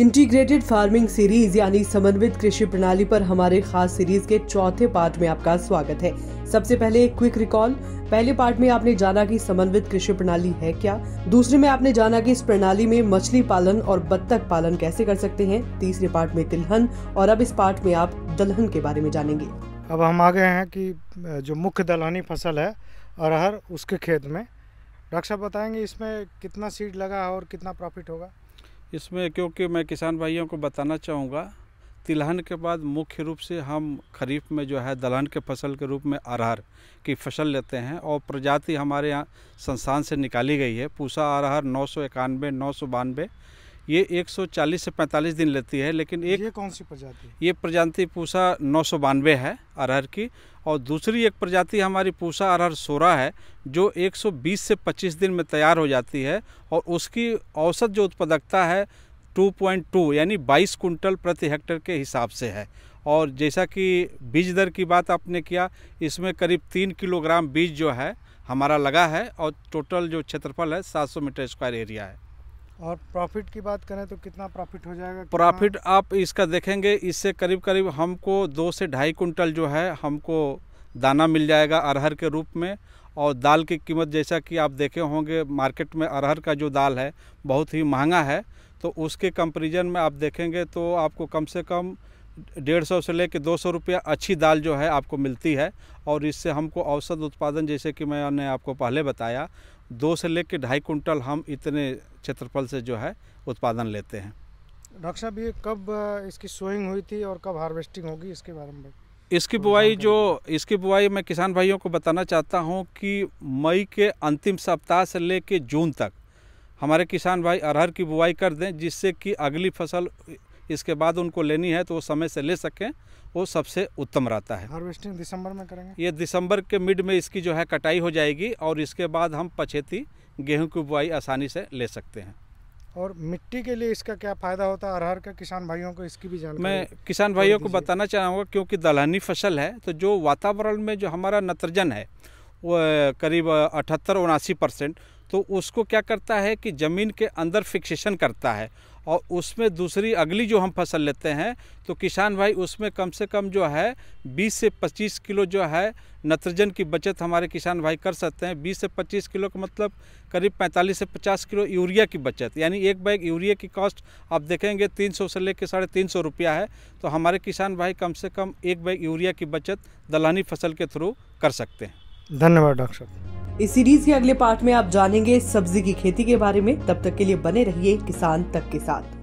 integrated farming series यानी समन्वित कृषि प्रणाली पर हमारे खास सीरीज के चौथे पार्ट में आपका स्वागत है सबसे पहले एक क्विक रिकॉल पहले पार्ट में आपने जाना कि समन्वित कृषि प्रणाली है क्या दूसरे में आपने जाना कि इस प्रणाली में मछली पालन और बत्तख पालन कैसे कर सकते हैं तीसरे पार्ट में तिलहन और अब इस पार्ट में आप दलहन के बारे में जानेंगे अब हम आ गए हैं कि जो मुख्य दलहनी फसल है अरहर उसके खेत में डॉक्टर साहब बताएंगे इसमें कितना सीड लगा है और कितना प्रॉफिट होगा इसमें क्योंकि मैं किसान भाइयों को बताना चाहूँगा तिलहन के बाद मुख्य रूप से हम खरीफ में जो है दलहन के फसल के रूप में अरहर की फसल लेते हैं और प्रजाति हमारे यहाँ संस्थान से निकाली गई है पूसा अरहर नौ सौ इक्यानवे नौ सौ बानवे ये 140 से 45 दिन लेती है लेकिन एक ये कौन सी प्रजाति ये प्रजाति पूसा नौ है अरहर की और दूसरी एक प्रजाति हमारी पूसा अरहर सोरा है जो 120 से 25 दिन में तैयार हो जाती है और उसकी औसत जो उत्पादकता है 2.2 यानी 22 कुंटल प्रति हेक्टर के हिसाब से है और जैसा कि बीज दर की बात आपने किया इसमें करीब तीन किलोग्राम बीज जो है हमारा लगा है और टोटल जो क्षेत्रफल है सात मीटर स्क्वायर एरिया है और प्रॉफिट की बात करें तो कितना प्रॉफिट हो जाएगा प्रॉफिट आप इसका देखेंगे इससे करीब करीब हमको दो से ढाई कुंटल जो है हमको दाना मिल जाएगा अरहर के रूप में और दाल की कीमत जैसा कि आप देखे होंगे मार्केट में अरहर का जो दाल है बहुत ही महंगा है तो उसके कंपेरिजन में आप देखेंगे तो आपको कम से कम डेढ़ सौ से लेकर दो सौ रुपया अच्छी दाल जो है आपको मिलती है और इससे हमको औसत उत्पादन जैसे कि मैंने आपको पहले बताया दो से लेकर ढाई कुंटल हम इतने क्षेत्रफल से जो है उत्पादन लेते हैं डॉक्टर साहब ये कब इसकी सोइंग हुई थी और कब हार्वेस्टिंग होगी इसके बारे में इसकी बुआई जो इसकी बुआई मैं किसान भाइयों को बताना चाहता हूँ कि मई के अंतिम सप्ताह से ले जून तक हमारे किसान भाई अरहर की बुआई कर दें जिससे कि अगली फसल इसके बाद उनको लेनी है तो वो समय से ले सकें वो सबसे उत्तम रहता है हार्वेस्टिंग दिसंबर में करेंगे ये दिसंबर के मिड में इसकी जो है कटाई हो जाएगी और इसके बाद हम पछेती गेहूँ की बुआई आसानी से ले सकते हैं और मिट्टी के लिए इसका क्या फ़ायदा होता है अरहर का किसान भाइयों को इसकी भी जानकारी मैं किसान भाइयों को बताना चाहूँगा क्योंकि दलहनी फसल है तो जो वातावरण में जो हमारा नत्रजन है वो करीब अठहत्तर उनासी परसेंट तो उसको क्या करता है कि ज़मीन के अंदर फिक्सेशन करता है और उसमें दूसरी अगली जो हम फसल लेते हैं तो किसान भाई उसमें कम से कम जो है 20 से 25 किलो जो है नत्रजन की बचत हमारे किसान भाई कर सकते हैं 20 से 25 किलो का मतलब करीब 45 से 50 किलो यूरिया की बचत यानी एक बैग यूरिया की कॉस्ट आप देखेंगे 300 से लेकर साढ़े तीन सौ रुपया है तो हमारे किसान भाई कम से कम एक बैग यूरिया की बचत दलहनी फसल के थ्रू कर सकते हैं धन्यवाद डॉक्टर साहब इस सीरीज के अगले पार्ट में आप जानेंगे सब्जी की खेती के बारे में तब तक के लिए बने रहिए किसान तक के साथ